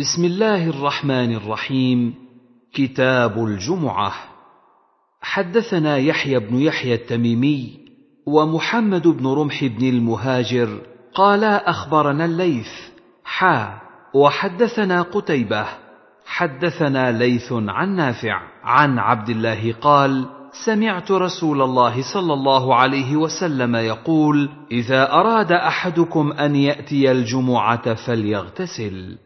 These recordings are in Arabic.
بسم الله الرحمن الرحيم كتاب الجمعه حدثنا يحيى بن يحيى التميمي ومحمد بن رمح بن المهاجر قالا اخبرنا الليث حا وحدثنا قتيبه حدثنا ليث عن نافع عن عبد الله قال سمعت رسول الله صلى الله عليه وسلم يقول اذا اراد احدكم ان ياتي الجمعه فليغتسل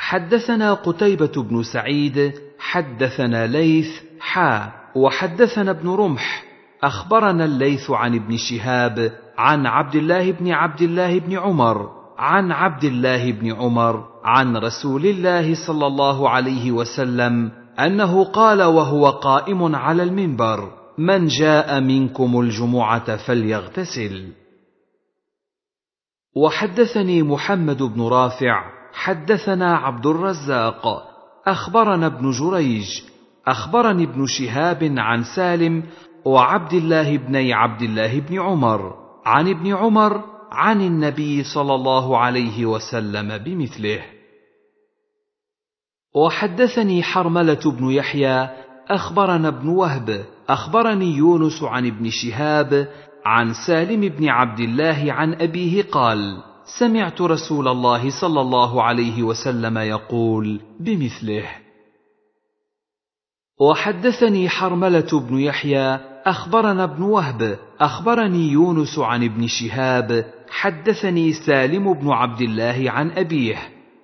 حدثنا قتيبة بن سعيد حدثنا ليث حا وحدثنا ابن رمح أخبرنا الليث عن ابن شهاب عن عبد الله بن عبد الله بن عمر عن عبد الله بن عمر عن رسول الله صلى الله عليه وسلم أنه قال وهو قائم على المنبر من جاء منكم الجمعة فليغتسل وحدثني محمد بن رافع حدثنا عبد الرزاق اخبرنا ابن جريج اخبرني ابن شهاب عن سالم وعبد الله بن عبد الله بن عمر عن ابن عمر عن النبي صلى الله عليه وسلم بمثله وحدثني حرمله بن يحيى اخبرنا ابن وهب اخبرني يونس عن ابن شهاب عن سالم بن عبد الله عن ابيه قال سمعت رسول الله صلى الله عليه وسلم يقول بمثله وحدثني حرمله بن يحيى اخبرنا ابن وهب اخبرني يونس عن ابن شهاب حدثني سالم بن عبد الله عن ابيه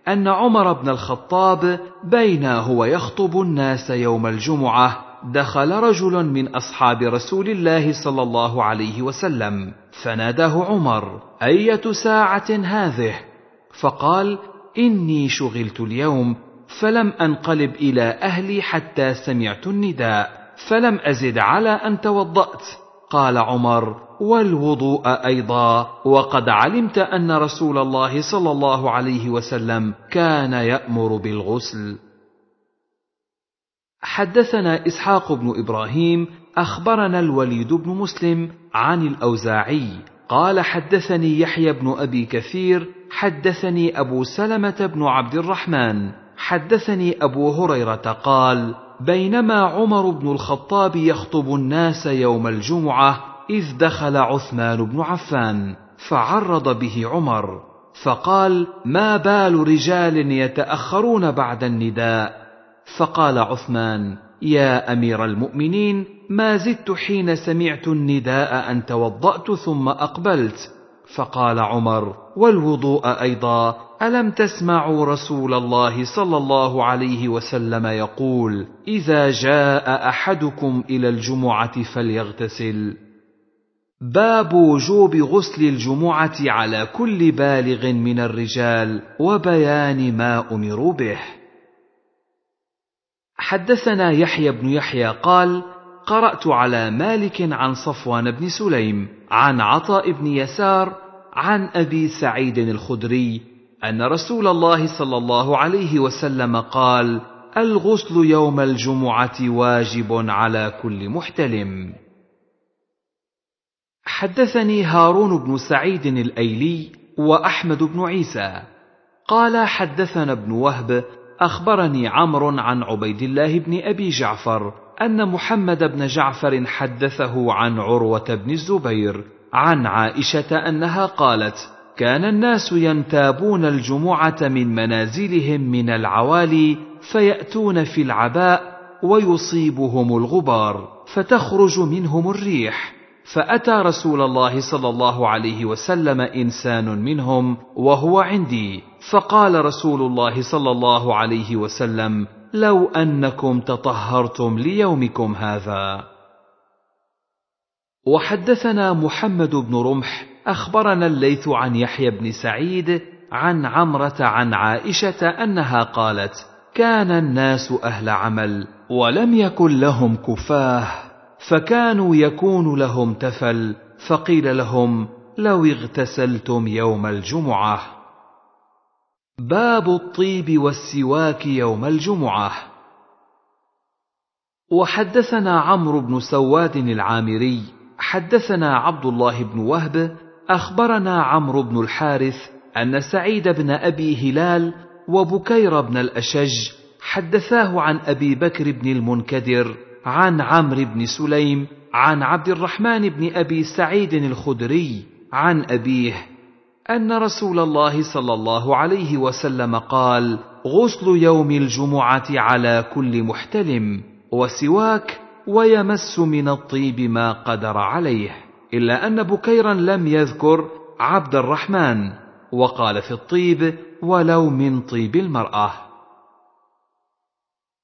ان عمر بن الخطاب بينا هو يخطب الناس يوم الجمعه دخل رجل من اصحاب رسول الله صلى الله عليه وسلم فناداه عمر ايه ساعه هذه فقال اني شغلت اليوم فلم انقلب الى اهلي حتى سمعت النداء فلم ازد على ان توضات قال عمر والوضوء ايضا وقد علمت ان رسول الله صلى الله عليه وسلم كان يامر بالغسل حدثنا اسحاق بن ابراهيم اخبرنا الوليد بن مسلم عن الاوزاعي قال حدثني يحيى بن ابي كثير حدثني ابو سلمه بن عبد الرحمن حدثني ابو هريره قال بينما عمر بن الخطاب يخطب الناس يوم الجمعه اذ دخل عثمان بن عفان فعرض به عمر فقال ما بال رجال يتاخرون بعد النداء فقال عثمان يا امير المؤمنين ما زدت حين سمعت النداء ان توضات ثم اقبلت فقال عمر والوضوء ايضا الم تسمعوا رسول الله صلى الله عليه وسلم يقول اذا جاء احدكم الى الجمعه فليغتسل باب وجوب غسل الجمعه على كل بالغ من الرجال وبيان ما امروا به حدثنا يحيى بن يحيى قال قرات على مالك عن صفوان بن سليم عن عطاء بن يسار عن ابي سعيد الخدري ان رسول الله صلى الله عليه وسلم قال الغسل يوم الجمعه واجب على كل محتلم حدثني هارون بن سعيد الايلي واحمد بن عيسى قال حدثنا ابن وهب اخبرني عمرو عن عبيد الله بن ابي جعفر ان محمد بن جعفر حدثه عن عروه بن الزبير عن عائشه انها قالت كان الناس ينتابون الجمعه من منازلهم من العوالي فياتون في العباء ويصيبهم الغبار فتخرج منهم الريح فأتى رسول الله صلى الله عليه وسلم إنسان منهم وهو عندي، فقال رسول الله صلى الله عليه وسلم: لو أنكم تطهرتم ليومكم هذا. وحدثنا محمد بن رمح أخبرنا الليث عن يحيى بن سعيد عن عمرة عن عائشة أنها قالت: كان الناس أهل عمل ولم يكن لهم كفاه. فكانوا يكون لهم تفل فقيل لهم لو اغتسلتم يوم الجمعه باب الطيب والسواك يوم الجمعه وحدثنا عمرو بن سواد العامري حدثنا عبد الله بن وهب اخبرنا عمرو بن الحارث ان سعيد بن ابي هلال وبكير بن الاشج حدثاه عن ابي بكر بن المنكدر عن عمرو بن سليم عن عبد الرحمن بن ابي سعيد الخدري عن ابيه ان رسول الله صلى الله عليه وسلم قال غسل يوم الجمعه على كل محتلم وسواك ويمس من الطيب ما قدر عليه الا ان بكيرا لم يذكر عبد الرحمن وقال في الطيب ولو من طيب المراه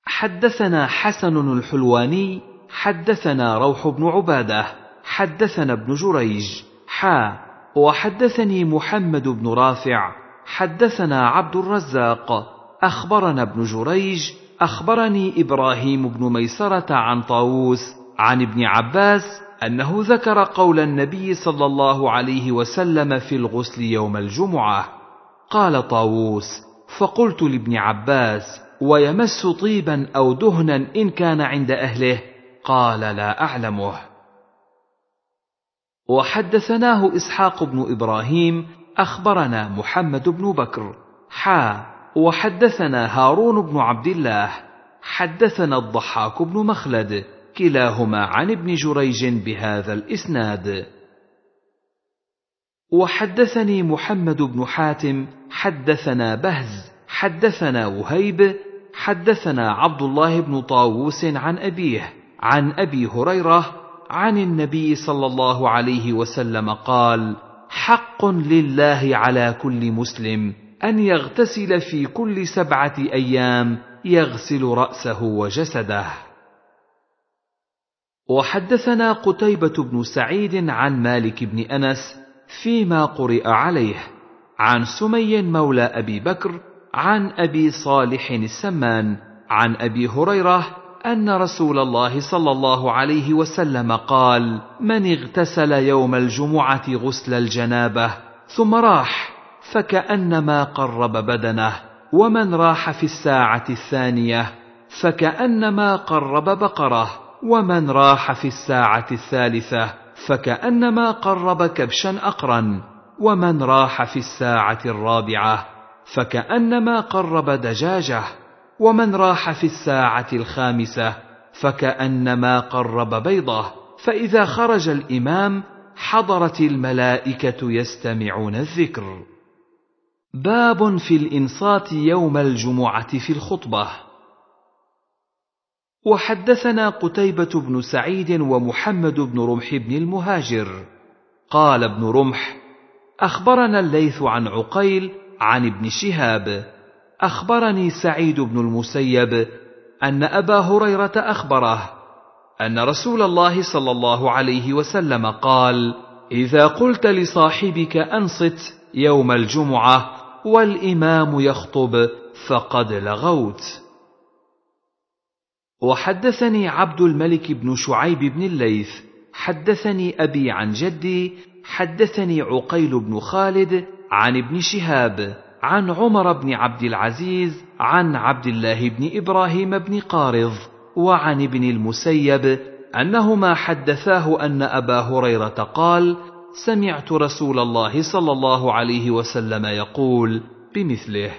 حدثنا حسن الحلواني حدثنا روح بن عباده حدثنا ابن جريج حا وحدثني محمد بن رافع حدثنا عبد الرزاق اخبرنا ابن جريج اخبرني ابراهيم بن ميسره عن طاووس عن ابن عباس انه ذكر قول النبي صلى الله عليه وسلم في الغسل يوم الجمعه قال طاووس فقلت لابن عباس ويمس طيبا او دهنا ان كان عند اهله قال لا اعلمه وحدثناه اسحاق بن ابراهيم اخبرنا محمد بن بكر حا وحدثنا هارون بن عبد الله حدثنا الضحاك بن مخلد كلاهما عن ابن جريج بهذا الاسناد وحدثني محمد بن حاتم حدثنا بهز حدثنا وهيب حدثنا عبد الله بن طاووس عن ابيه عن ابي هريره عن النبي صلى الله عليه وسلم قال حق لله على كل مسلم ان يغتسل في كل سبعه ايام يغسل راسه وجسده وحدثنا قتيبه بن سعيد عن مالك بن انس فيما قرئ عليه عن سمي مولى ابي بكر عن ابي صالح السمان عن ابي هريره ان رسول الله صلى الله عليه وسلم قال من اغتسل يوم الجمعه غسل الجنابه ثم راح فكانما قرب بدنه ومن راح في الساعه الثانيه فكانما قرب بقره ومن راح في الساعه الثالثه فكانما قرب كبشا اقرا ومن راح في الساعه الرابعه فكانما قرب دجاجه ومن راح في الساعه الخامسه فكانما قرب بيضه فاذا خرج الامام حضرت الملائكه يستمعون الذكر باب في الانصات يوم الجمعه في الخطبه وحدثنا قتيبه بن سعيد ومحمد بن رمح بن المهاجر قال ابن رمح اخبرنا الليث عن عقيل عن ابن شهاب اخبرني سعيد بن المسيب ان ابا هريره اخبره ان رسول الله صلى الله عليه وسلم قال اذا قلت لصاحبك انصت يوم الجمعه والامام يخطب فقد لغوت وحدثني عبد الملك بن شعيب بن الليث حدثني ابي عن جدي حدثني عقيل بن خالد عن ابن شهاب عن عمر بن عبد العزيز عن عبد الله بن ابراهيم بن قارض وعن ابن المسيب انهما حدثاه ان ابا هريره قال سمعت رسول الله صلى الله عليه وسلم يقول بمثله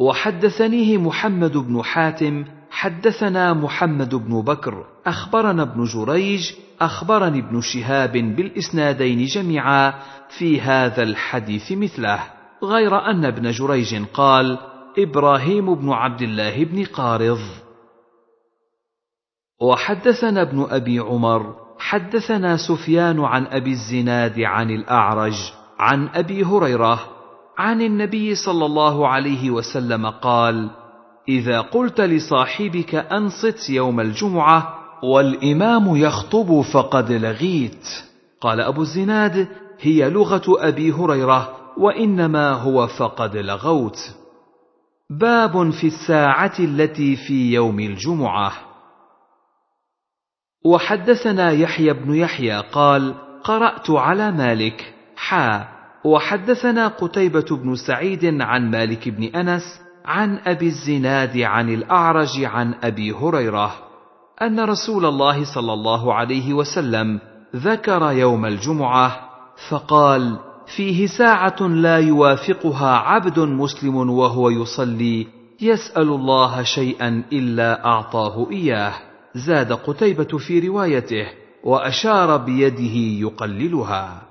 وحدثنيه محمد بن حاتم حدثنا محمد بن بكر اخبرنا ابن جريج اخبرني ابن شهاب بالاسنادين جميعا في هذا الحديث مثله غير ان ابن جريج قال ابراهيم بن عبد الله بن قارض وحدثنا ابن ابي عمر حدثنا سفيان عن ابي الزناد عن الاعرج عن ابي هريره عن النبي صلى الله عليه وسلم قال اذا قلت لصاحبك انصت يوم الجمعه والإمام يخطب فقد لغيت قال أبو الزناد هي لغة أبي هريرة وإنما هو فقد لغوت باب في الساعة التي في يوم الجمعة وحدثنا يحيى بن يحيى قال قرأت على مالك حا وحدثنا قتيبة بن سعيد عن مالك بن أنس عن أبي الزناد عن الأعرج عن أبي هريرة ان رسول الله صلى الله عليه وسلم ذكر يوم الجمعه فقال فيه ساعه لا يوافقها عبد مسلم وهو يصلي يسال الله شيئا الا اعطاه اياه زاد قتيبه في روايته واشار بيده يقللها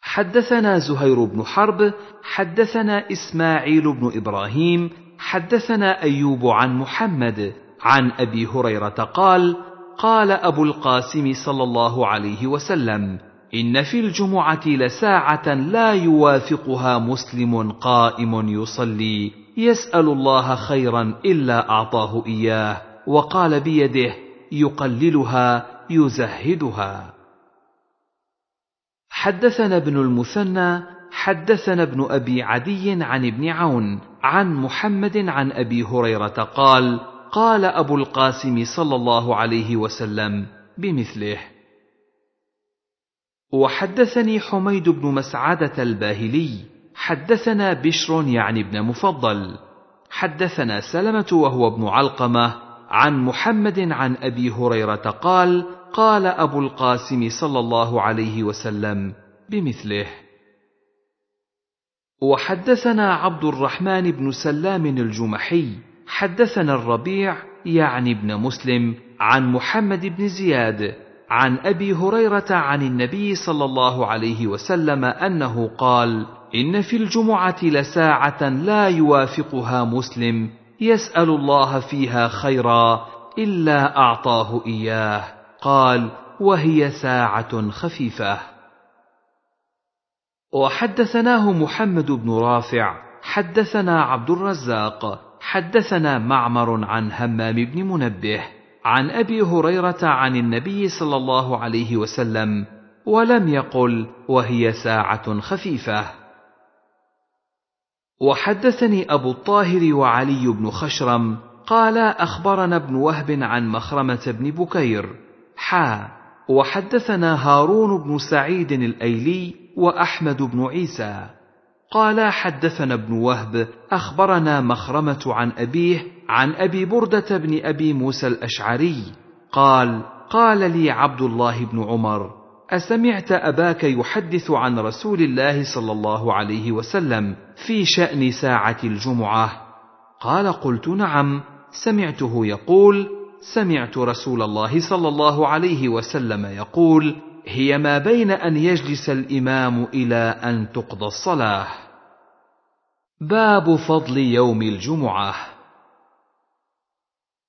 حدثنا زهير بن حرب حدثنا اسماعيل بن ابراهيم حدثنا ايوب عن محمد عن ابي هريره قال قال ابو القاسم صلى الله عليه وسلم ان في الجمعه لساعه لا يوافقها مسلم قائم يصلي يسال الله خيرا الا اعطاه اياه وقال بيده يقللها يزهدها حدثنا ابن المثنى حدثنا ابن ابي عدي عن ابن عون عن محمد عن ابي هريره قال قال أبو القاسم صلى الله عليه وسلم بمثله وحدثني حميد بن مسعدة الباهلي حدثنا بشر يعني ابن مفضل حدثنا سلمة وهو ابن علقمة عن محمد عن أبي هريرة قال قال أبو القاسم صلى الله عليه وسلم بمثله وحدثنا عبد الرحمن بن سلام الجمحي حدثنا الربيع يعني ابن مسلم عن محمد بن زياد عن ابي هريره عن النبي صلى الله عليه وسلم انه قال ان في الجمعه لساعه لا يوافقها مسلم يسال الله فيها خيرا الا اعطاه اياه قال وهي ساعه خفيفه وحدثناه محمد بن رافع حدثنا عبد الرزاق حدثنا معمر عن همام بن منبه عن ابي هريره عن النبي صلى الله عليه وسلم ولم يقل وهي ساعه خفيفه وحدثني ابو الطاهر وعلي بن خشرم قال اخبرنا ابن وهب عن مخرمه بن بكير حا وحدثنا هارون بن سعيد الايلي واحمد بن عيسى قال حدثنا ابن وهب اخبرنا مخرمه عن ابيه عن ابي برده بن ابي موسى الاشعري قال قال لي عبد الله بن عمر اسمعت اباك يحدث عن رسول الله صلى الله عليه وسلم في شان ساعه الجمعه قال قلت نعم سمعته يقول سمعت رسول الله صلى الله عليه وسلم يقول هي ما بين ان يجلس الامام الى ان تقضى الصلاه باب فضل يوم الجمعه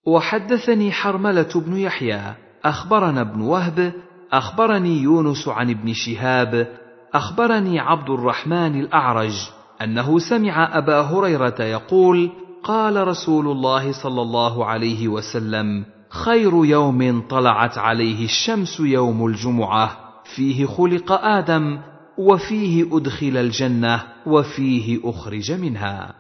وحدثني حرمله بن يحيى اخبرنا ابن وهب اخبرني يونس عن ابن شهاب اخبرني عبد الرحمن الاعرج انه سمع ابا هريره يقول قال رسول الله صلى الله عليه وسلم خير يوم طلعت عليه الشمس يوم الجمعه فيه خلق ادم وفيه ادخل الجنه وفيه اخرج منها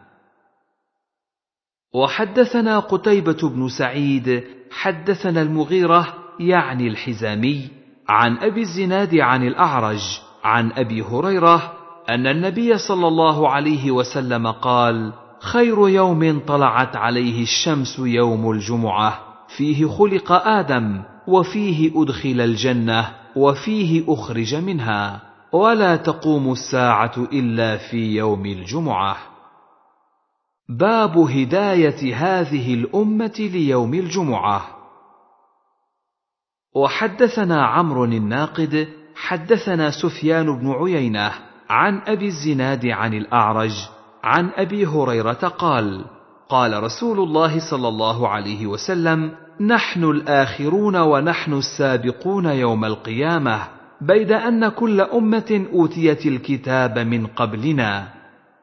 وحدثنا قتيبه بن سعيد حدثنا المغيره يعني الحزامي عن ابي الزناد عن الاعرج عن ابي هريره ان النبي صلى الله عليه وسلم قال خير يوم طلعت عليه الشمس يوم الجمعه فيه خلق ادم وفيه ادخل الجنه وفيه اخرج منها ولا تقوم الساعه الا في يوم الجمعه باب هدايه هذه الامه ليوم الجمعه وحدثنا عمرو الناقد حدثنا سفيان بن عيينه عن ابي الزناد عن الاعرج عن ابي هريره قال قال رسول الله صلى الله عليه وسلم نحن الاخرون ونحن السابقون يوم القيامه بيد ان كل امه اوتيت الكتاب من قبلنا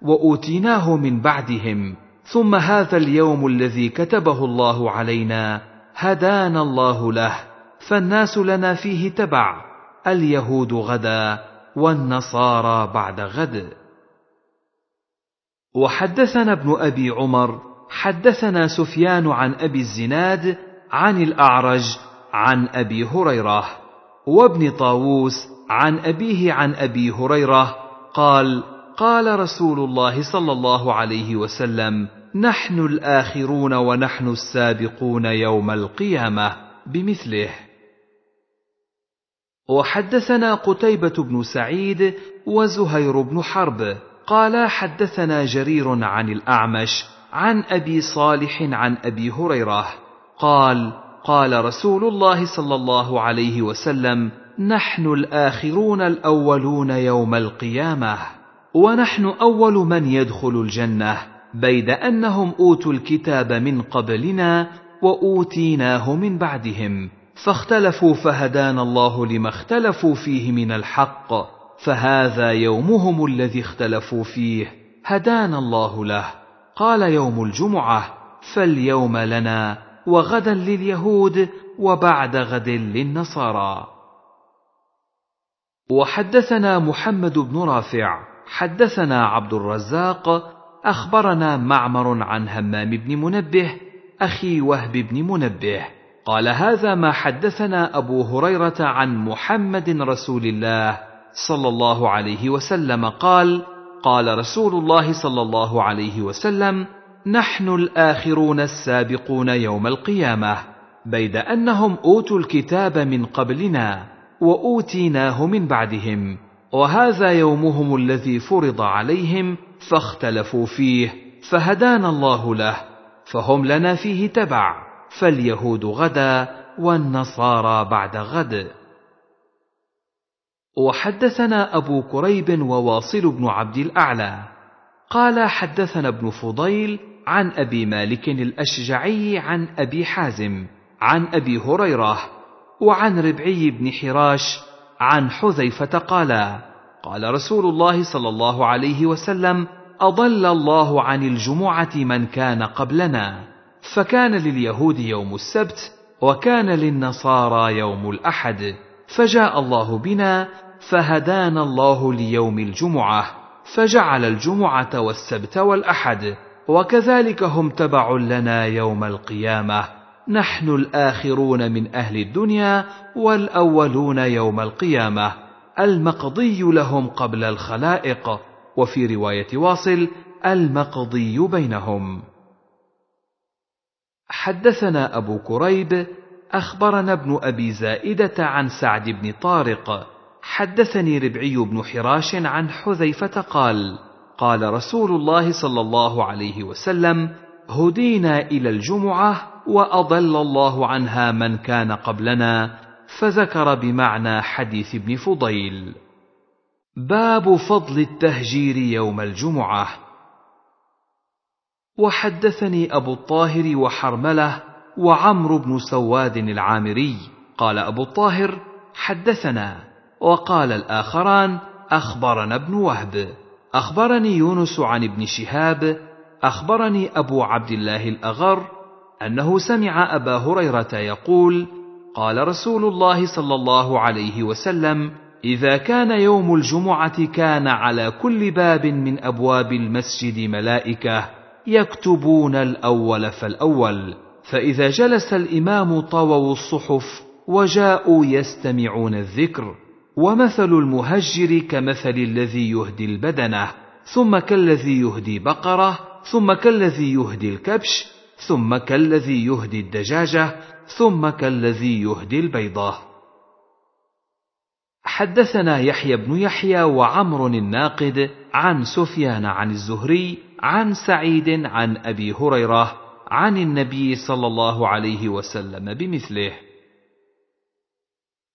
واوتيناه من بعدهم ثم هذا اليوم الذي كتبه الله علينا هدانا الله له فالناس لنا فيه تبع اليهود غدا والنصارى بعد غد وحدثنا ابن ابي عمر حدثنا سفيان عن ابي الزناد عن الاعرج عن ابي هريره وابن طاووس عن ابيه عن ابي هريره قال قال رسول الله صلى الله عليه وسلم نحن الاخرون ونحن السابقون يوم القيامه بمثله وحدثنا قتيبه بن سعيد وزهير بن حرب قالا حدثنا جرير عن الاعمش عن ابي صالح عن ابي هريره قال قال رسول الله صلى الله عليه وسلم نحن الاخرون الاولون يوم القيامه ونحن اول من يدخل الجنه بيد انهم اوتوا الكتاب من قبلنا واوتيناه من بعدهم فاختلفوا فهدانا الله لما اختلفوا فيه من الحق فهذا يومهم الذي اختلفوا فيه هدانا الله له قال يوم الجمعه فاليوم لنا وغدا لليهود وبعد غد للنصارى وحدثنا محمد بن رافع حدثنا عبد الرزاق اخبرنا معمر عن همام بن منبه اخي وهب بن منبه قال هذا ما حدثنا ابو هريره عن محمد رسول الله صلى الله عليه وسلم قال قال رسول الله صلى الله عليه وسلم نحن الاخرون السابقون يوم القيامه بيد انهم اوتوا الكتاب من قبلنا واوتيناه من بعدهم وهذا يومهم الذي فرض عليهم فاختلفوا فيه فهدانا الله له فهم لنا فيه تبع فاليهود غدا والنصارى بعد غد وحدثنا أبو كريب وواصل بن عبد الأعلى قال حدثنا ابن فضيل عن أبي مالك الأشجعي عن أبي حازم عن أبي هريرة وعن ربعي بن حراش عن حذيفة قال قال رسول الله صلى الله عليه وسلم أضل الله عن الجمعة من كان قبلنا فكان لليهود يوم السبت وكان للنصارى يوم الأحد فجاء الله بنا فهدانا الله ليوم الجمعه فجعل الجمعه والسبت والاحد وكذلك هم تبع لنا يوم القيامه نحن الاخرون من اهل الدنيا والاولون يوم القيامه المقضي لهم قبل الخلائق وفي روايه واصل المقضي بينهم حدثنا ابو كريب اخبرنا ابن ابي زائده عن سعد بن طارق حدثني ربعي بن حراش عن حذيفه قال قال رسول الله صلى الله عليه وسلم هدينا الى الجمعه واضل الله عنها من كان قبلنا فذكر بمعنى حديث ابن فضيل باب فضل التهجير يوم الجمعه وحدثني ابو الطاهر وحرمله وعمرو بن سواد العامري قال ابو الطاهر حدثنا وقال الاخران اخبرنا ابن وهب اخبرني يونس عن ابن شهاب اخبرني ابو عبد الله الاغر انه سمع ابا هريره يقول قال رسول الله صلى الله عليه وسلم اذا كان يوم الجمعه كان على كل باب من ابواب المسجد ملائكه يكتبون الاول فالاول فاذا جلس الامام طووا الصحف وجاءوا يستمعون الذكر ومثل المهجر كمثل الذي يهدي البدنه ثم كالذي يهدي بقره ثم كالذي يهدي الكبش ثم كالذي يهدي الدجاجه ثم كالذي يهدي البيضه حدثنا يحيى بن يحيى وعمر الناقد عن سفيان عن الزهري عن سعيد عن ابي هريره عن النبي صلى الله عليه وسلم بمثله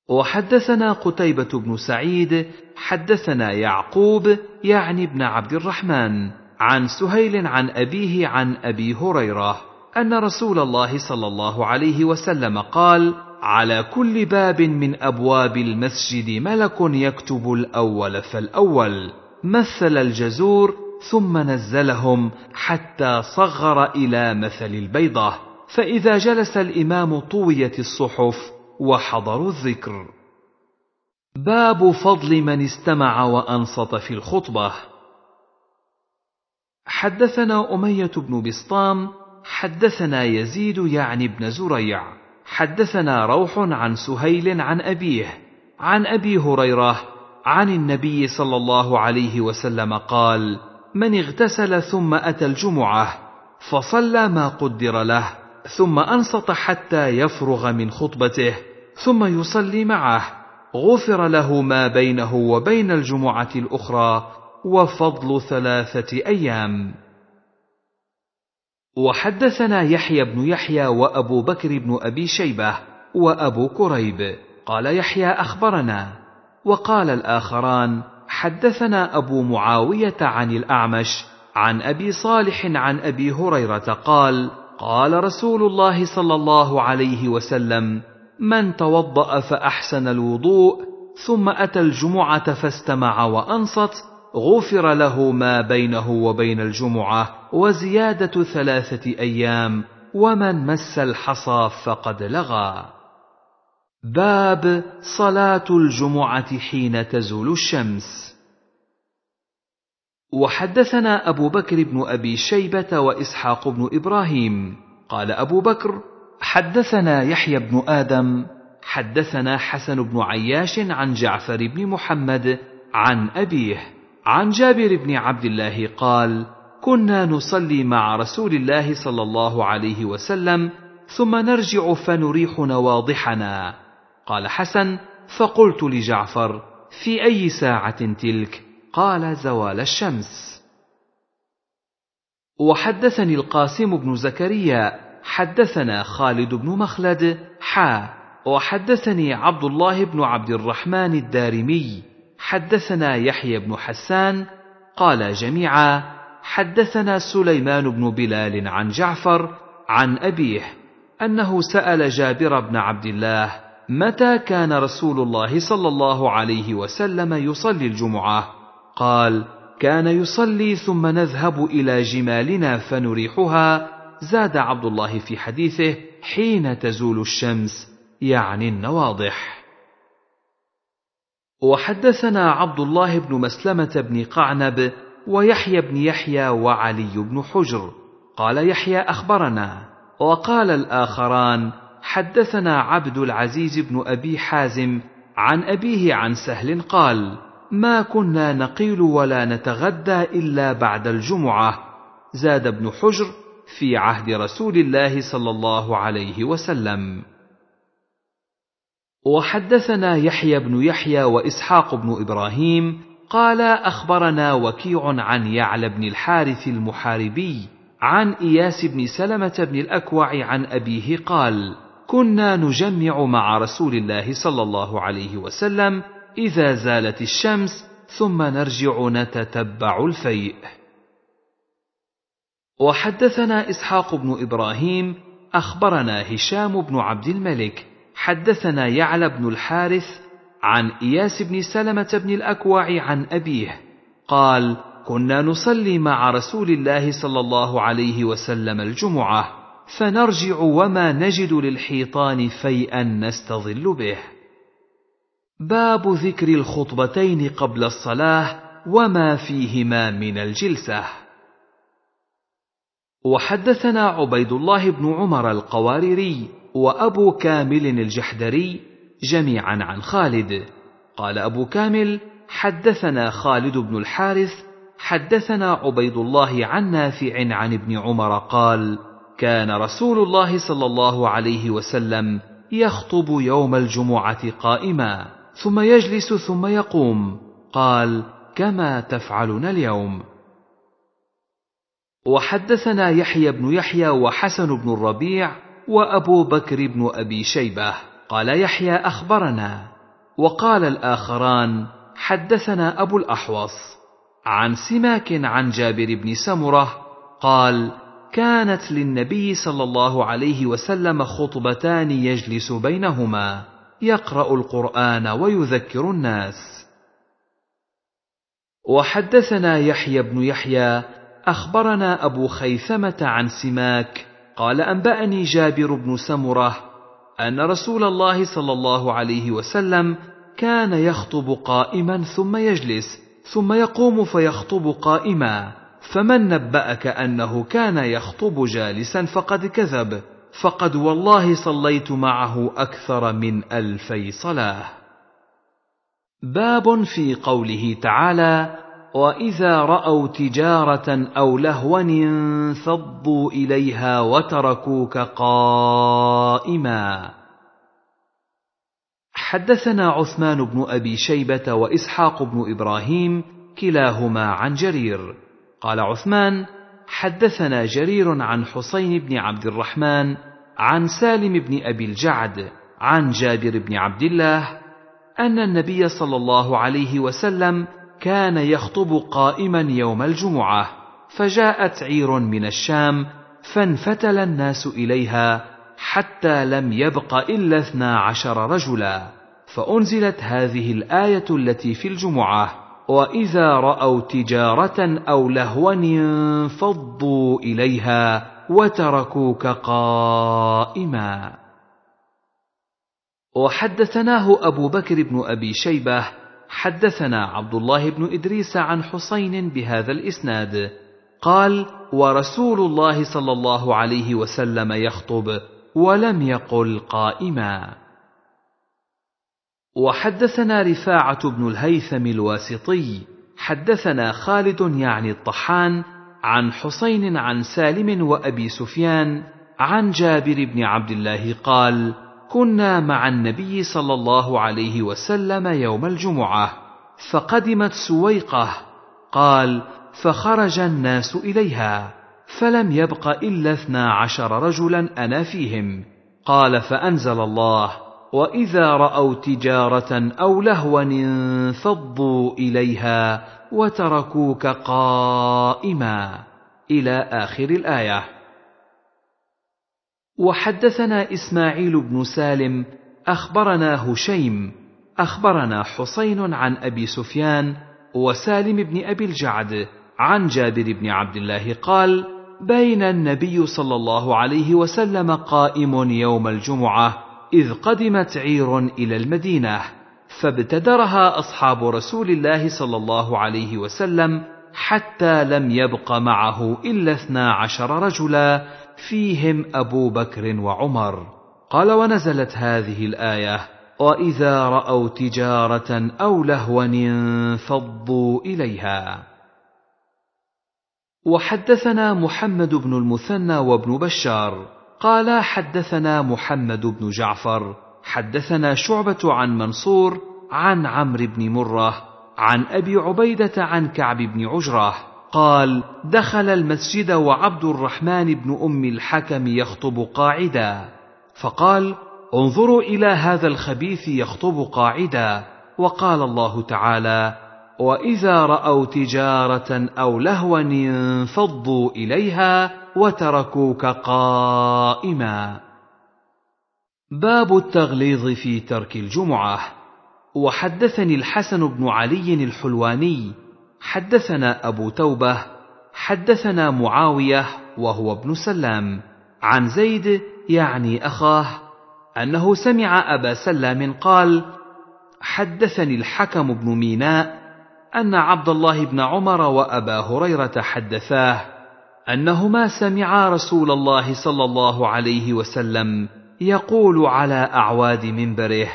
وحدثنا قتيبة بن سعيد حدثنا يعقوب يعني بن عبد الرحمن عن سهيل عن أبيه عن أبي هريرة أن رسول الله صلى الله عليه وسلم قال: على كل باب من أبواب المسجد ملك يكتب الأول فالأول، مثل الجزور ثم نزلهم حتى صغر إلى مثل البيضة، فإذا جلس الإمام طويت الصحف وحضروا الذكر باب فضل من استمع وانصت في الخطبه حدثنا اميه بن بسطام حدثنا يزيد يعني بن زريع حدثنا روح عن سهيل عن ابيه عن ابي هريره عن النبي صلى الله عليه وسلم قال من اغتسل ثم اتى الجمعه فصلى ما قدر له ثم انصت حتى يفرغ من خطبته ثم يصلي معه غفر له ما بينه وبين الجمعه الاخرى وفضل ثلاثه ايام وحدثنا يحيى بن يحيى وابو بكر بن ابي شيبه وابو كريب قال يحيى اخبرنا وقال الاخران حدثنا ابو معاويه عن الاعمش عن ابي صالح عن ابي هريره قال قال رسول الله صلى الله عليه وسلم من توضأ فأحسن الوضوء ثم أتى الجمعة فاستمع وأنصت غفر له ما بينه وبين الجمعة وزيادة ثلاثة أيام ومن مس الحصى فقد لغى. باب صلاة الجمعة حين تزول الشمس. وحدثنا أبو بكر بن أبي شيبة وإسحاق بن إبراهيم، قال أبو بكر: حدثنا يحيى بن آدم حدثنا حسن بن عياش عن جعفر بن محمد عن أبيه عن جابر بن عبد الله قال: كنا نصلي مع رسول الله صلى الله عليه وسلم ثم نرجع فنريح نواضحنا. قال حسن: فقلت لجعفر: في أي ساعة تلك؟ قال: زوال الشمس. وحدثني القاسم بن زكريا حدثنا خالد بن مخلد حا وحدثني عبد الله بن عبد الرحمن الدارمي حدثنا يحيى بن حسان قال جميعا حدثنا سليمان بن بلال عن جعفر عن أبيه أنه سأل جابر بن عبد الله متى كان رسول الله صلى الله عليه وسلم يصلي الجمعة قال كان يصلي ثم نذهب إلى جمالنا فنريحها زاد عبد الله في حديثه حين تزول الشمس يعني النواضح وحدثنا عبد الله بن مسلمه بن قعنب ويحيى بن يحيى وعلي بن حجر قال يحيى اخبرنا وقال الاخران حدثنا عبد العزيز بن ابي حازم عن ابيه عن سهل قال ما كنا نقيل ولا نتغدى الا بعد الجمعه زاد بن حجر في عهد رسول الله صلى الله عليه وسلم وحدثنا يحيى بن يحيى واسحاق بن ابراهيم قال اخبرنا وكيع عن يعلى بن الحارث المحاربي عن اياس بن سلمه بن الاكوع عن ابيه قال كنا نجمع مع رسول الله صلى الله عليه وسلم اذا زالت الشمس ثم نرجع نتتبع الفيء وحدثنا اسحاق بن ابراهيم اخبرنا هشام بن عبد الملك حدثنا يعلى بن الحارث عن اياس بن سلمه بن الاكوع عن ابيه قال كنا نصلي مع رسول الله صلى الله عليه وسلم الجمعه فنرجع وما نجد للحيطان فيئا نستظل به باب ذكر الخطبتين قبل الصلاه وما فيهما من الجلسه وحدثنا عبيد الله بن عمر القواريري وابو كامل الجحدري جميعا عن خالد قال ابو كامل حدثنا خالد بن الحارث حدثنا عبيد الله عن نافع عن ابن عمر قال كان رسول الله صلى الله عليه وسلم يخطب يوم الجمعه قائما ثم يجلس ثم يقوم قال كما تفعلون اليوم وحدثنا يحيى بن يحيى وحسن بن الربيع وابو بكر بن ابي شيبه قال يحيى اخبرنا وقال الاخران حدثنا ابو الاحوص عن سماك عن جابر بن سمره قال كانت للنبي صلى الله عليه وسلم خطبتان يجلس بينهما يقرا القران ويذكر الناس وحدثنا يحيى بن يحيى اخبرنا ابو خيثمه عن سماك قال انباني جابر بن سمره ان رسول الله صلى الله عليه وسلم كان يخطب قائما ثم يجلس ثم يقوم فيخطب قائما فمن نباك انه كان يخطب جالسا فقد كذب فقد والله صليت معه اكثر من الفي صلاه باب في قوله تعالى واذا راوا تجاره او لهوا انفضوا اليها وتركوك قائما حدثنا عثمان بن ابي شيبه واسحاق بن ابراهيم كلاهما عن جرير قال عثمان حدثنا جرير عن حسين بن عبد الرحمن عن سالم بن ابي الجعد عن جابر بن عبد الله ان النبي صلى الله عليه وسلم كان يخطب قائما يوم الجمعه فجاءت عير من الشام فانفتل الناس اليها حتى لم يبق الا اثنا عشر رجلا فانزلت هذه الايه التي في الجمعه واذا راوا تجاره او لهوا انفضوا اليها وتركوك قائما وحدثناه ابو بكر بن ابي شيبه حدثنا عبد الله بن إدريس عن حسين بهذا الإسناد قال ورسول الله صلى الله عليه وسلم يخطب ولم يقل قائما وحدثنا رفاعة بن الهيثم الواسطي حدثنا خالد يعني الطحان عن حسين عن سالم وأبي سفيان عن جابر بن عبد الله قال: كنا مع النبي صلى الله عليه وسلم يوم الجمعه فقدمت سويقه قال فخرج الناس اليها فلم يبق الا اثنا عشر رجلا انا فيهم قال فانزل الله واذا راوا تجاره او لهوا انفضوا اليها وتركوك قائما الى اخر الايه وحدثنا اسماعيل بن سالم اخبرنا هشيم اخبرنا حسين عن ابي سفيان وسالم بن ابي الجعد عن جابر بن عبد الله قال بين النبي صلى الله عليه وسلم قائم يوم الجمعه اذ قدمت عير الى المدينه فابتدرها اصحاب رسول الله صلى الله عليه وسلم حتى لم يبق معه الا اثنا عشر رجلا فيهم ابو بكر وعمر قال ونزلت هذه الايه واذا راوا تجاره او لهوا انفضوا اليها وحدثنا محمد بن المثنى وابن بشار قال حدثنا محمد بن جعفر حدثنا شعبه عن منصور عن عمرو بن مره عن ابي عبيده عن كعب بن عجره قال دخل المسجد وعبد الرحمن بن ام الحكم يخطب قاعدا فقال انظروا الى هذا الخبيث يخطب قاعدا وقال الله تعالى واذا راوا تجاره او لهوا انفضوا اليها وتركوك قائما باب التغليظ في ترك الجمعه وحدثني الحسن بن علي الحلواني حدثنا أبو توبة حدثنا معاوية وهو ابن سلام عن زيد يعني أخاه أنه سمع أبا سلام قال حدثني الحكم بن ميناء أن عبد الله بن عمر وأبا هريرة حدثاه أنهما سمعا رسول الله صلى الله عليه وسلم يقول على أعواد منبره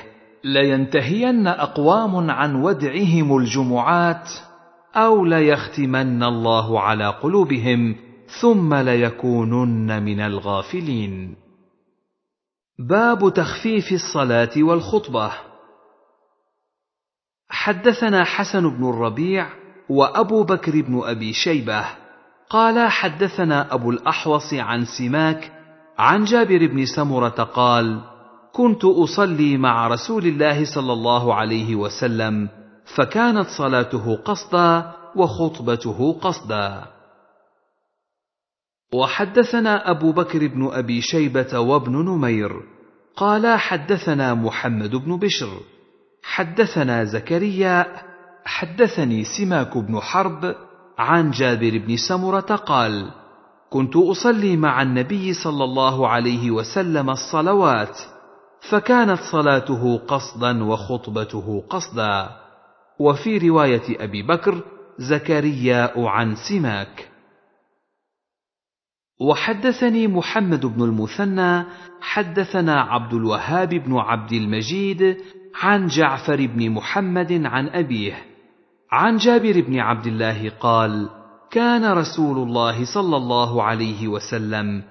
لينتهين أقوام عن ودعهم الجمعات او ليختمن الله على قلوبهم ثم ليكونن من الغافلين باب تخفيف الصلاه والخطبه حدثنا حسن بن الربيع وابو بكر بن ابي شيبه قال حدثنا ابو الاحوص عن سماك عن جابر بن سمره قال كنت اصلي مع رسول الله صلى الله عليه وسلم فكانت صلاته قصدا وخطبته قصدا وحدثنا ابو بكر بن ابي شيبه وابن نمير قالا حدثنا محمد بن بشر حدثنا زكريا حدثني سماك بن حرب عن جابر بن سمره قال كنت اصلي مع النبي صلى الله عليه وسلم الصلوات فكانت صلاته قصدا وخطبته قصدا وفي رواية أبي بكر زكريا عن سماك وحدثني محمد بن المثنى حدثنا عبد الوهاب بن عبد المجيد عن جعفر بن محمد عن أبيه عن جابر بن عبد الله قال كان رسول الله صلى الله عليه وسلم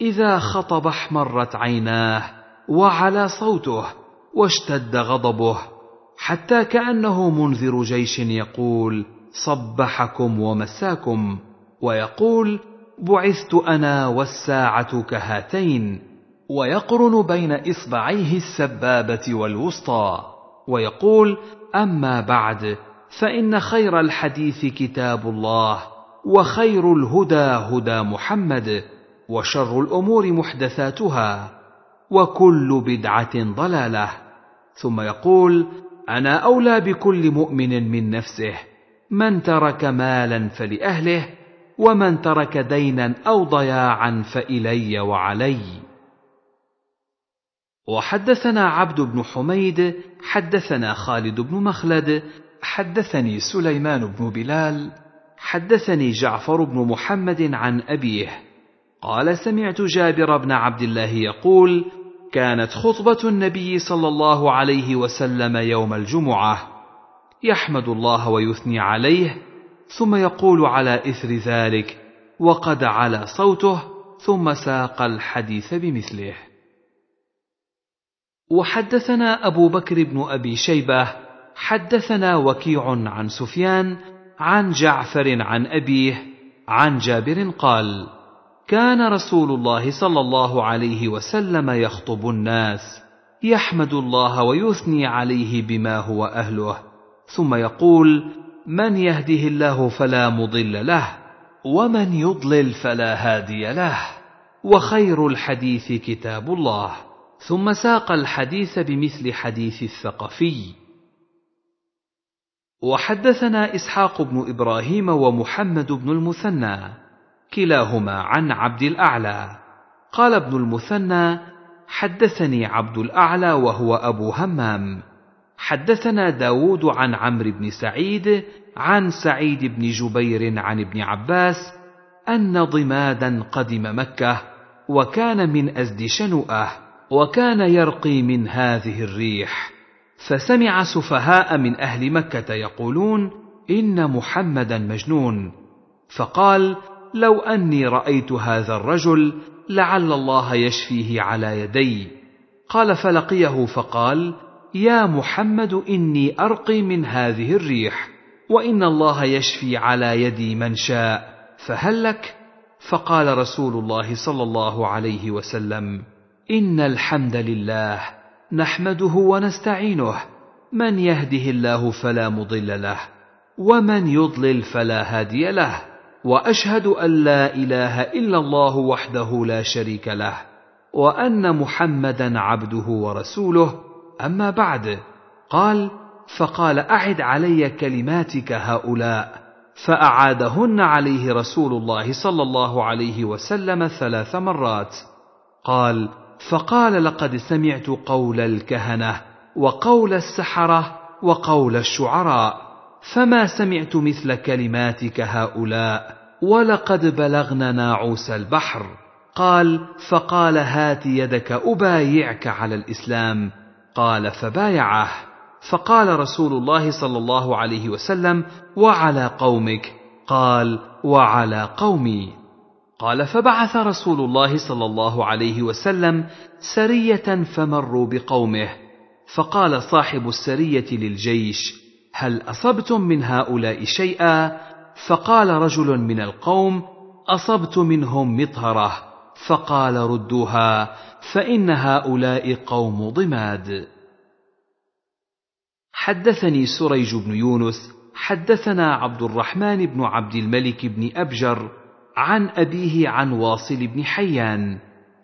إذا خطب احمرت عيناه وعلى صوته واشتد غضبه حتى كانه منذر جيش يقول صبحكم ومساكم ويقول بعثت انا والساعه كهاتين ويقرن بين اصبعيه السبابه والوسطى ويقول اما بعد فان خير الحديث كتاب الله وخير الهدى هدى محمد وشر الامور محدثاتها وكل بدعه ضلاله ثم يقول انا اولى بكل مؤمن من نفسه من ترك مالا فلاهله ومن ترك دينا او ضياعا فالي وعلي وحدثنا عبد بن حميد حدثنا خالد بن مخلد حدثني سليمان بن بلال حدثني جعفر بن محمد عن ابيه قال سمعت جابر بن عبد الله يقول كانت خطبة النبي صلى الله عليه وسلم يوم الجمعة يحمد الله ويثني عليه ثم يقول على إثر ذلك وقد على صوته ثم ساق الحديث بمثله وحدثنا أبو بكر بن أبي شيبة حدثنا وكيع عن سفيان عن جعفر عن أبيه عن جابر قال: كان رسول الله صلى الله عليه وسلم يخطب الناس يحمد الله ويثني عليه بما هو اهله ثم يقول من يهده الله فلا مضل له ومن يضلل فلا هادي له وخير الحديث كتاب الله ثم ساق الحديث بمثل حديث الثقفي وحدثنا اسحاق بن ابراهيم ومحمد بن المثنى كلاهما عن عبد الأعلى قال ابن المثنى حدثني عبد الأعلى وهو أبو همام حدثنا داود عن عمرو بن سعيد عن سعيد بن جبير عن ابن عباس أن ضمادا قدم مكة وكان من أزد شنؤه وكان يرقي من هذه الريح فسمع سفهاء من أهل مكة يقولون إن محمدا مجنون فقال لو اني رايت هذا الرجل لعل الله يشفيه على يدي قال فلقيه فقال يا محمد اني ارقي من هذه الريح وان الله يشفي على يدي من شاء فهل لك فقال رسول الله صلى الله عليه وسلم ان الحمد لله نحمده ونستعينه من يهده الله فلا مضل له ومن يضلل فلا هادي له واشهد ان لا اله الا الله وحده لا شريك له وان محمدا عبده ورسوله اما بعد قال فقال اعد علي كلماتك هؤلاء فاعادهن عليه رسول الله صلى الله عليه وسلم ثلاث مرات قال فقال لقد سمعت قول الكهنه وقول السحره وقول الشعراء فما سمعت مثل كلماتك هؤلاء ولقد بلغنا ناعوس البحر قال فقال هات يدك ابايعك على الاسلام قال فبايعه فقال رسول الله صلى الله عليه وسلم وعلى قومك قال وعلى قومي قال فبعث رسول الله صلى الله عليه وسلم سريه فمروا بقومه فقال صاحب السريه للجيش هل اصبتم من هؤلاء شيئا فقال رجل من القوم اصبت منهم مطهره فقال ردوها فان هؤلاء قوم ضماد حدثني سريج بن يونس حدثنا عبد الرحمن بن عبد الملك بن ابجر عن ابيه عن واصل بن حيان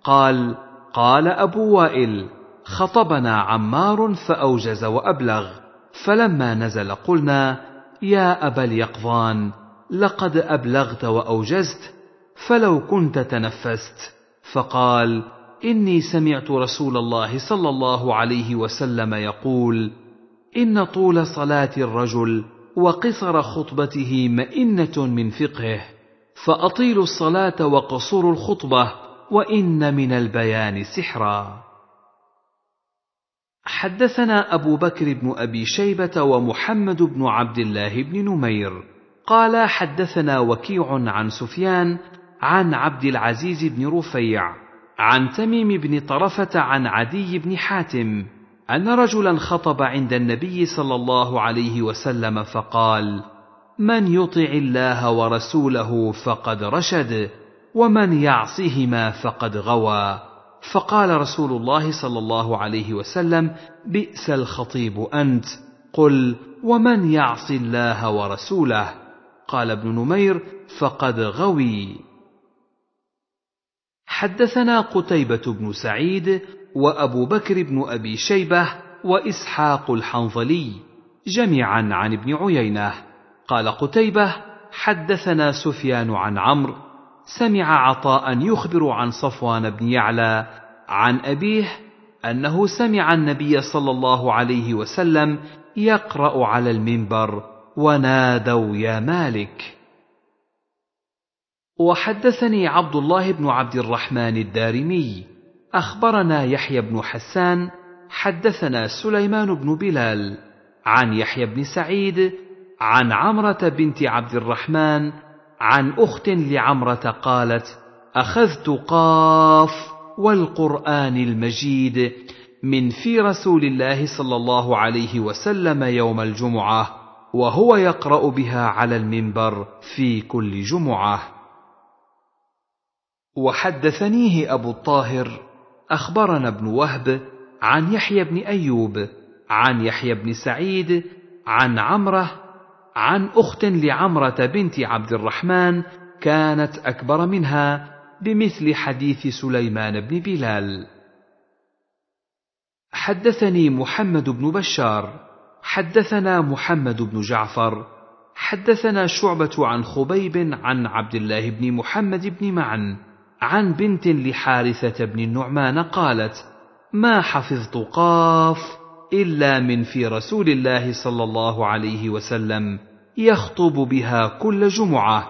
قال قال ابو وائل خطبنا عمار فاوجز وابلغ فلما نزل قلنا يا ابا اليقظان لقد ابلغت واوجزت فلو كنت تنفست فقال اني سمعت رسول الله صلى الله عليه وسلم يقول ان طول صلاه الرجل وقصر خطبته مئنه من فقهه فاطيلوا الصلاه وقصروا الخطبه وان من البيان سحرا حدثنا أبو بكر بن أبي شيبة ومحمد بن عبد الله بن نمير قال حدثنا وكيع عن سفيان عن عبد العزيز بن رفيع عن تميم بن طرفة عن عدي بن حاتم أن رجلا خطب عند النبي صلى الله عليه وسلم فقال: من يطع الله ورسوله فقد رشد ومن يعصهما فقد غوى فقال رسول الله صلى الله عليه وسلم بئس الخطيب انت قل ومن يعص الله ورسوله قال ابن نمير فقد غوي حدثنا قتيبه بن سعيد وابو بكر بن ابي شيبه واسحاق الحنظلي جميعا عن ابن عيينه قال قتيبه حدثنا سفيان عن عمرو سمع عطاء يخبر عن صفوان بن يعلى عن أبيه أنه سمع النبي صلى الله عليه وسلم يقرأ على المنبر ونادوا يا مالك وحدثني عبد الله بن عبد الرحمن الدارمي أخبرنا يحيى بن حسان حدثنا سليمان بن بلال عن يحيى بن سعيد عن عمرة بنت عبد الرحمن عن اخت لعمره قالت اخذت قاف والقران المجيد من في رسول الله صلى الله عليه وسلم يوم الجمعه وهو يقرا بها على المنبر في كل جمعه وحدثنيه ابو الطاهر اخبرنا ابن وهب عن يحيى بن ايوب عن يحيى بن سعيد عن عمره عن أخت لعمرة بنت عبد الرحمن كانت أكبر منها بمثل حديث سليمان بن بلال. حدثني محمد بن بشار، حدثنا محمد بن جعفر، حدثنا شعبة عن خبيب عن عبد الله بن محمد بن معن، عن بنت لحارثة بن النعمان قالت: ما حفظت قاف إلا من في رسول الله صلى الله عليه وسلم، يخطب بها كل جمعه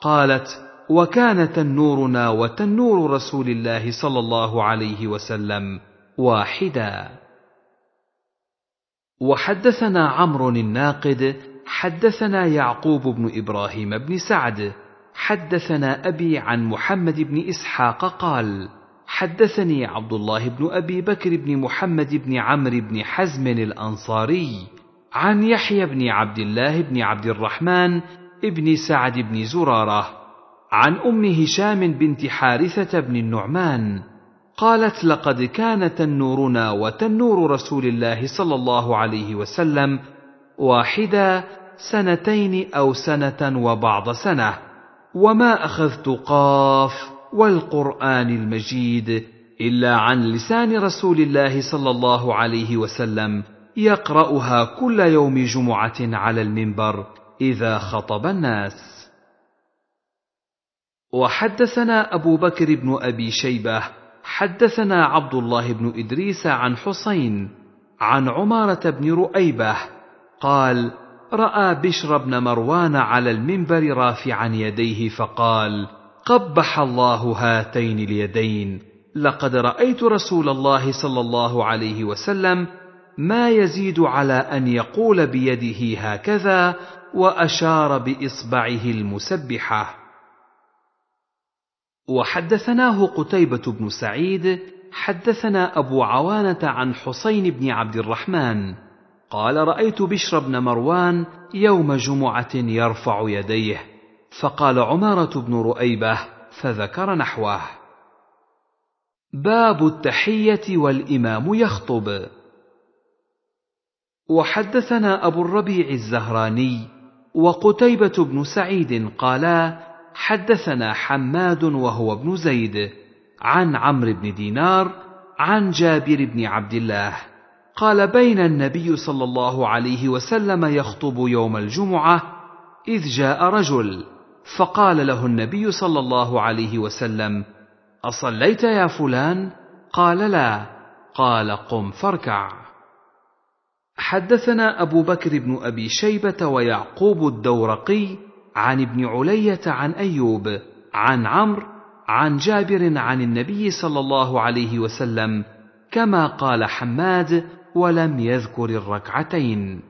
قالت وكان تنورنا وتنور رسول الله صلى الله عليه وسلم واحدا وحدثنا عمرو الناقد حدثنا يعقوب بن ابراهيم بن سعد حدثنا ابي عن محمد بن اسحاق قال حدثني عبد الله بن ابي بكر بن محمد بن عمرو بن حزم الانصاري عن يحيى بن عبد الله بن عبد الرحمن بن سعد بن زراره عن ام هشام بنت حارثه بن النعمان قالت لقد كان تنورنا وتنور رسول الله صلى الله عليه وسلم واحدا سنتين او سنه وبعض سنه وما اخذت قاف والقران المجيد الا عن لسان رسول الله صلى الله عليه وسلم يقرأها كل يوم جمعة على المنبر إذا خطب الناس. وحدثنا أبو بكر بن أبي شيبة، حدثنا عبد الله بن إدريس عن حسين، عن عمارة بن رؤيبة، قال: رأى بشر بن مروان على المنبر رافعا يديه فقال: قبح الله هاتين اليدين، لقد رأيت رسول الله صلى الله عليه وسلم ما يزيد على ان يقول بيده هكذا واشار باصبعه المسبحه وحدثناه قتيبه بن سعيد حدثنا ابو عوانه عن حسين بن عبد الرحمن قال رايت بشر بن مروان يوم جمعه يرفع يديه فقال عماره بن رؤيبه فذكر نحوه باب التحيه والامام يخطب وحدثنا أبو الربيع الزهراني وقتيبة بن سعيد قالا حدثنا حماد وهو ابن زيد عن عمرو بن دينار عن جابر بن عبد الله قال بين النبي صلى الله عليه وسلم يخطب يوم الجمعة إذ جاء رجل فقال له النبي صلى الله عليه وسلم أصليت يا فلان قال لا قال قم فاركع حدثنا أبو بكر بن أبي شيبة ويعقوب الدورقي عن ابن علية عن أيوب عن عمرو عن جابر عن النبي صلى الله عليه وسلم كما قال حماد ولم يذكر الركعتين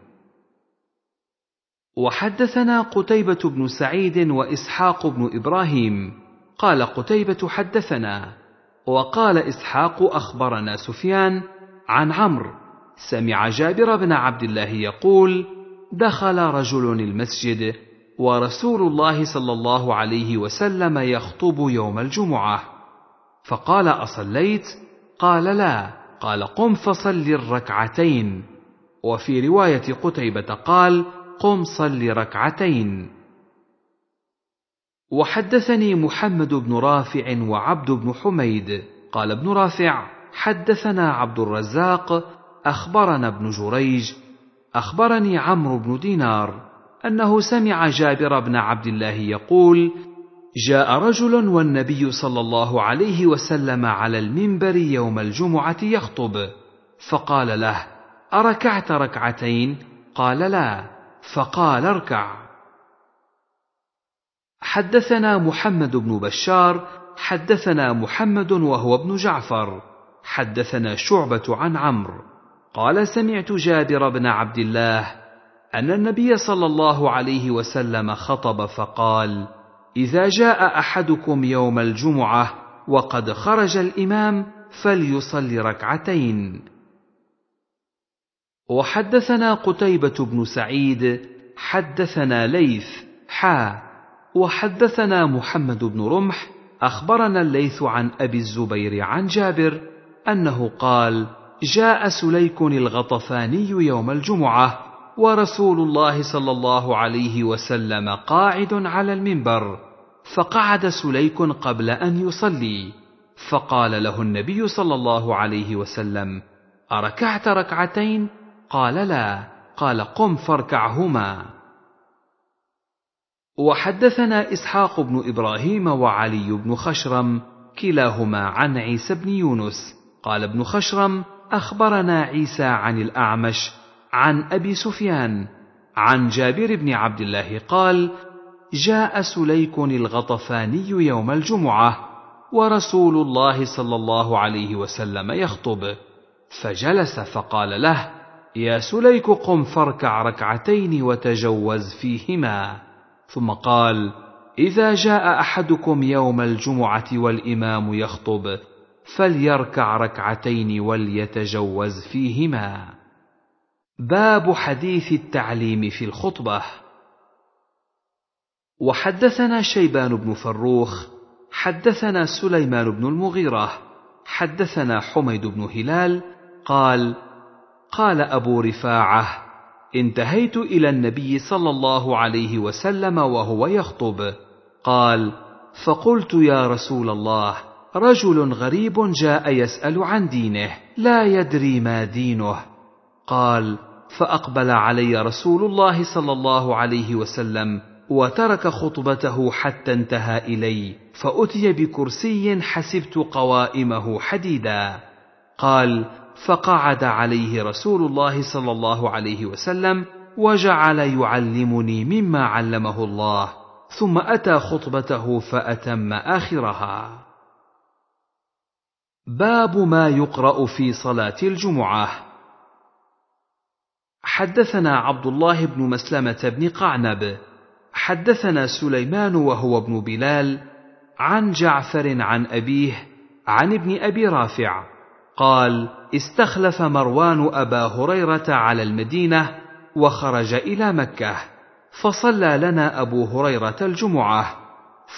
وحدثنا قتيبة بن سعيد وإسحاق بن إبراهيم قال قتيبة حدثنا وقال إسحاق أخبرنا سفيان عن عمرو سمع جابر بن عبد الله يقول دخل رجل المسجد ورسول الله صلى الله عليه وسلم يخطب يوم الجمعه فقال اصليت قال لا قال قم فصل الركعتين وفي روايه قتيبه قال قم صل ركعتين وحدثني محمد بن رافع وعبد بن حميد قال ابن رافع حدثنا عبد الرزاق اخبرنا ابن جريج اخبرني عمرو بن دينار انه سمع جابر بن عبد الله يقول جاء رجل والنبي صلى الله عليه وسلم على المنبر يوم الجمعه يخطب فقال له اركعت ركعتين قال لا فقال اركع حدثنا محمد بن بشار حدثنا محمد وهو ابن جعفر حدثنا شعبه عن عمرو قال سمعت جابر بن عبد الله ان النبي صلى الله عليه وسلم خطب فقال اذا جاء احدكم يوم الجمعه وقد خرج الامام فليصل ركعتين وحدثنا قتيبه بن سعيد حدثنا ليث حا وحدثنا محمد بن رمح اخبرنا الليث عن ابي الزبير عن جابر انه قال جاء سليك الغطفاني يوم الجمعه ورسول الله صلى الله عليه وسلم قاعد على المنبر فقعد سليك قبل ان يصلي فقال له النبي صلى الله عليه وسلم اركعت ركعتين قال لا قال قم فاركعهما وحدثنا اسحاق بن ابراهيم وعلي بن خشرم كلاهما عن عيسى بن يونس قال ابن خشرم اخبرنا عيسى عن الاعمش عن ابي سفيان عن جابر بن عبد الله قال جاء سليك الغطفاني يوم الجمعه ورسول الله صلى الله عليه وسلم يخطب فجلس فقال له يا سليك قم فاركع ركعتين وتجوز فيهما ثم قال اذا جاء احدكم يوم الجمعه والامام يخطب فليركع ركعتين وليتجوز فيهما باب حديث التعليم في الخطبه وحدثنا شيبان بن فروخ حدثنا سليمان بن المغيره حدثنا حميد بن هلال قال قال ابو رفاعه انتهيت الى النبي صلى الله عليه وسلم وهو يخطب قال فقلت يا رسول الله رجل غريب جاء يسال عن دينه لا يدري ما دينه قال فاقبل علي رسول الله صلى الله عليه وسلم وترك خطبته حتى انتهى الي فاتي بكرسي حسبت قوائمه حديدا قال فقعد عليه رسول الله صلى الله عليه وسلم وجعل يعلمني مما علمه الله ثم اتى خطبته فاتم اخرها باب ما يقرا في صلاه الجمعه حدثنا عبد الله بن مسلمه بن قعنب حدثنا سليمان وهو ابن بلال عن جعفر عن ابيه عن ابن ابي رافع قال استخلف مروان ابا هريره على المدينه وخرج الى مكه فصلى لنا ابو هريره الجمعه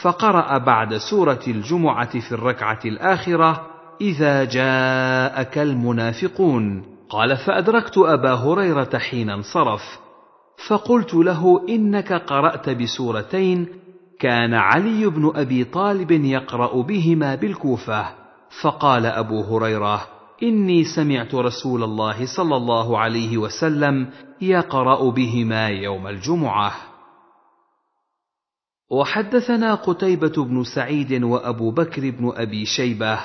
فقرا بعد سوره الجمعه في الركعه الاخره اذا جاءك المنافقون قال فادركت ابا هريره حين انصرف فقلت له انك قرات بسورتين كان علي بن ابي طالب يقرا بهما بالكوفه فقال ابو هريره اني سمعت رسول الله صلى الله عليه وسلم يقرا بهما يوم الجمعه وحدثنا قتيبه بن سعيد وابو بكر بن ابي شيبه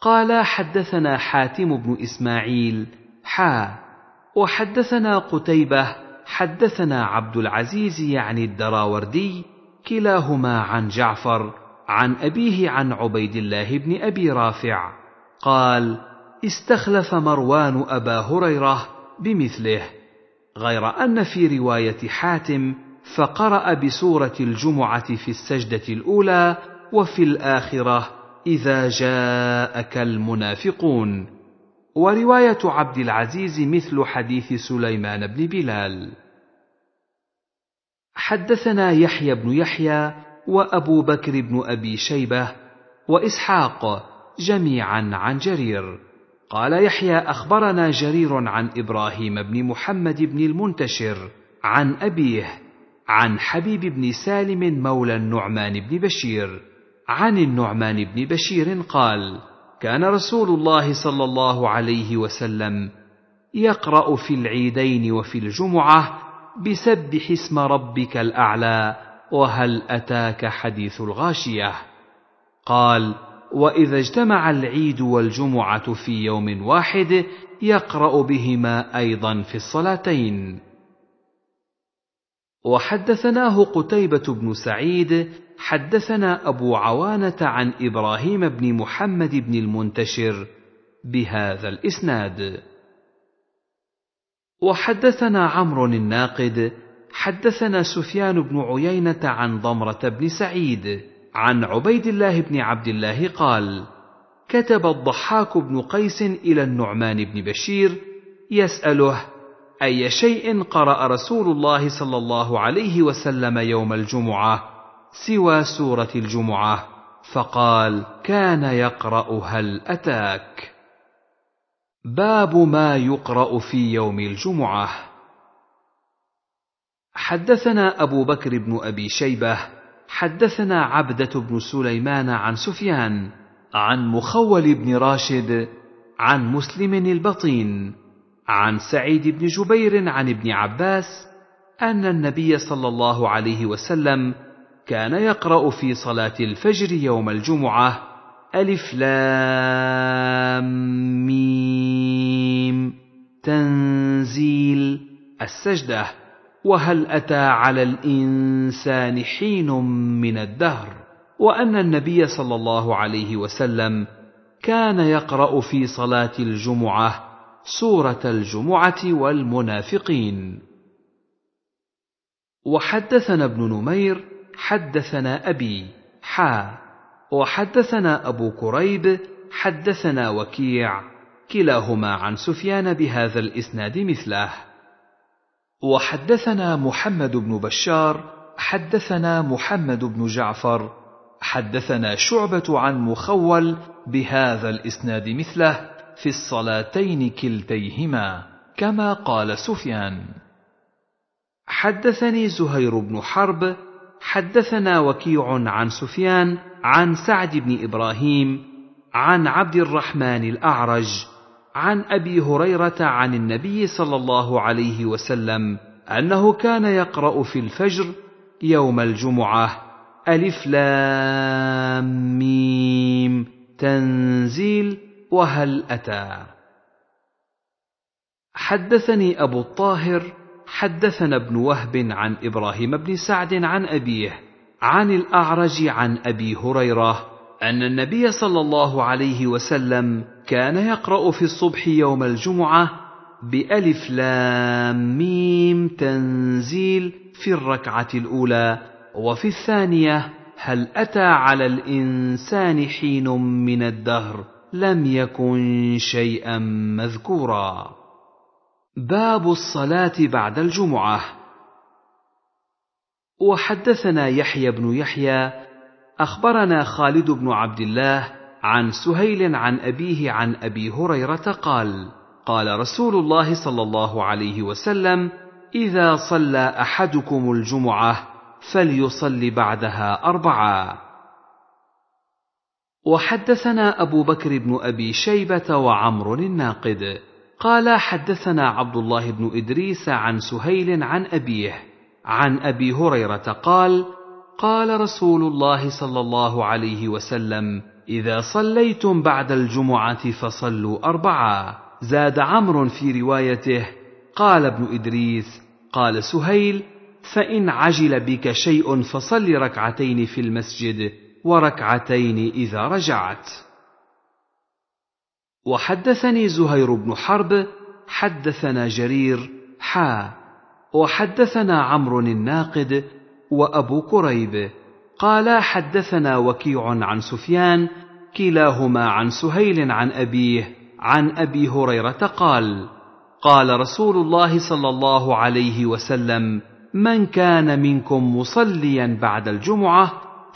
قال حدثنا حاتم بن إسماعيل حا وحدثنا قتيبة حدثنا عبد العزيز يعني الدراوردي كلاهما عن جعفر عن أبيه عن عبيد الله بن أبي رافع قال استخلف مروان أبا هريرة بمثله غير أن في رواية حاتم فقرأ بسورة الجمعة في السجدة الأولى وفي الآخرة اذا جاءك المنافقون وروايه عبد العزيز مثل حديث سليمان بن بلال حدثنا يحيى بن يحيى وابو بكر بن ابي شيبه واسحاق جميعا عن جرير قال يحيى اخبرنا جرير عن ابراهيم بن محمد بن المنتشر عن ابيه عن حبيب بن سالم مولى النعمان بن بشير عن النعمان بن بشير قال كان رسول الله صلى الله عليه وسلم يقرا في العيدين وفي الجمعه بسبح اسم ربك الاعلى وهل اتاك حديث الغاشيه قال واذا اجتمع العيد والجمعه في يوم واحد يقرا بهما ايضا في الصلاتين وحدثناه قتيبه بن سعيد حدثنا أبو عوانة عن إبراهيم بن محمد بن المنتشر بهذا الإسناد وحدثنا عمرو الناقد حدثنا سفيان بن عيينة عن ضمرة بن سعيد عن عبيد الله بن عبد الله قال كتب الضحاك بن قيس إلى النعمان بن بشير يسأله أي شيء قرأ رسول الله صلى الله عليه وسلم يوم الجمعة سوى سورة الجمعة فقال كان يقرأ هل أتاك باب ما يقرأ في يوم الجمعة حدثنا أبو بكر بن أبي شيبة حدثنا عبدة بن سليمان عن سفيان عن مخول بن راشد عن مسلم البطين عن سعيد بن جبير عن ابن عباس أن النبي صلى الله عليه وسلم كان يقرأ في صلاة الفجر يوم الجمعة ألف لام ميم تنزيل السجدة وهل أتى على الإنسان حين من الدهر وأن النبي صلى الله عليه وسلم كان يقرأ في صلاة الجمعة سورة الجمعة والمنافقين وحدثنا ابن نمير حدثنا أبي حا وحدثنا أبو كريب حدثنا وكيع كلاهما عن سفيان بهذا الإسناد مثله وحدثنا محمد بن بشار حدثنا محمد بن جعفر حدثنا شعبة عن مخول بهذا الإسناد مثله في الصلاتين كلتيهما كما قال سفيان حدثني زهير بن حرب حدثنا وكيع عن سفيان عن سعد بن ابراهيم عن عبد الرحمن الاعرج عن ابي هريره عن النبي صلى الله عليه وسلم انه كان يقرا في الفجر يوم الجمعه الف لام ميم تنزيل وهل اتى حدثني ابو الطاهر حدثنا ابن وهب عن ابراهيم بن سعد عن ابيه عن الاعرج عن ابي هريره ان النبي صلى الله عليه وسلم كان يقرا في الصبح يوم الجمعه بألف لام ميم تنزيل في الركعة الأولى وفي الثانية هل أتى على الإنسان حين من الدهر لم يكن شيئا مذكورا باب الصلاة بعد الجمعة وحدثنا يحيى بن يحيى أخبرنا خالد بن عبد الله عن سهيل عن أبيه عن أبي هريرة قال قال رسول الله صلى الله عليه وسلم إذا صلى أحدكم الجمعة فليصلي بعدها أربعة وحدثنا أبو بكر بن أبي شيبة وعمر الناقد قال حدثنا عبد الله بن ادريس عن سهيل عن ابيه عن ابي هريره قال قال رسول الله صلى الله عليه وسلم اذا صليتم بعد الجمعه فصلوا اربعا زاد عمرو في روايته قال ابن ادريس قال سهيل فان عجل بك شيء فصل ركعتين في المسجد وركعتين اذا رجعت وحدثني زهير بن حرب حدثنا جرير حا وحدثنا عمرو الناقد وابو كريب قالا حدثنا وكيع عن سفيان كلاهما عن سهيل عن ابيه عن ابي هريره قال قال رسول الله صلى الله عليه وسلم من كان منكم مصليا بعد الجمعه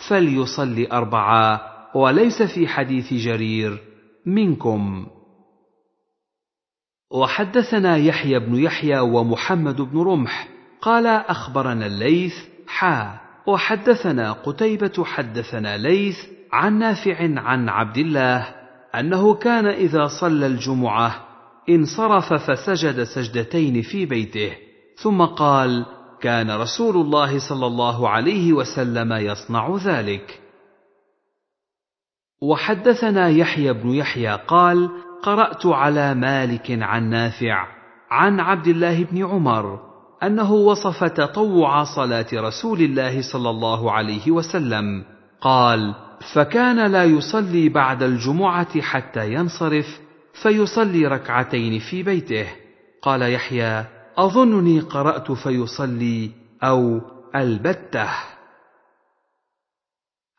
فليصلي اربعا وليس في حديث جرير منكم وحدثنا يحيى بن يحيى ومحمد بن رمح قال اخبرنا الليث حا وحدثنا قتيبه حدثنا ليث عن نافع عن عبد الله انه كان اذا صلى الجمعه انصرف فسجد سجدتين في بيته ثم قال كان رسول الله صلى الله عليه وسلم يصنع ذلك وحدثنا يحيى بن يحيى قال قرات على مالك عن نافع عن عبد الله بن عمر انه وصف تطوع صلاه رسول الله صلى الله عليه وسلم قال فكان لا يصلي بعد الجمعه حتى ينصرف فيصلي ركعتين في بيته قال يحيى اظنني قرات فيصلي او البته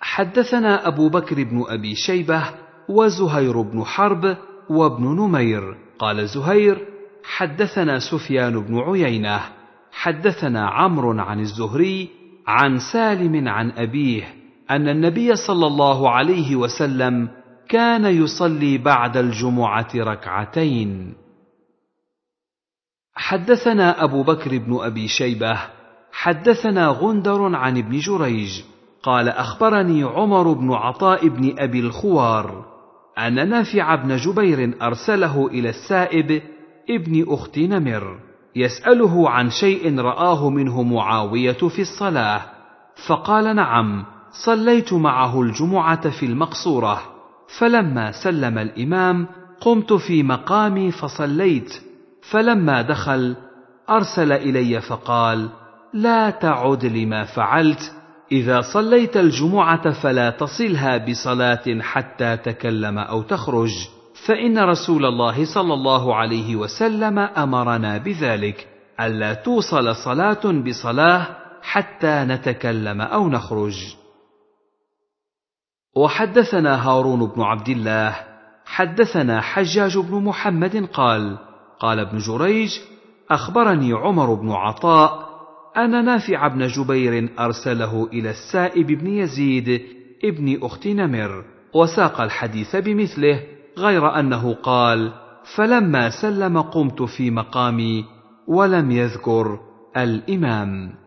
حدثنا أبو بكر بن أبي شيبة وزهير بن حرب وابن نمير قال زهير حدثنا سفيان بن عيينة حدثنا عمرو عن الزهري عن سالم عن أبيه أن النبي صلى الله عليه وسلم كان يصلي بعد الجمعة ركعتين حدثنا أبو بكر بن أبي شيبة حدثنا غندر عن ابن جريج قال اخبرني عمر بن عطاء بن ابي الخوار ان نافع بن جبير ارسله الى السائب ابن اخت نمر يساله عن شيء راه منه معاويه في الصلاه فقال نعم صليت معه الجمعه في المقصوره فلما سلم الامام قمت في مقامي فصليت فلما دخل ارسل الي فقال لا تعد لما فعلت إذا صليت الجمعة فلا تصلها بصلاة حتى تكلم أو تخرج، فإن رسول الله صلى الله عليه وسلم أمرنا بذلك، ألا توصل صلاة بصلاة حتى نتكلم أو نخرج. وحدثنا هارون بن عبد الله، حدثنا حجاج بن محمد قال: قال ابن جريج: أخبرني عمر بن عطاء أن نافع بن جبير أرسله إلى السائب بن يزيد ابن أخت نمر وساق الحديث بمثله غير أنه قال فلما سلم قمت في مقامي ولم يذكر الإمام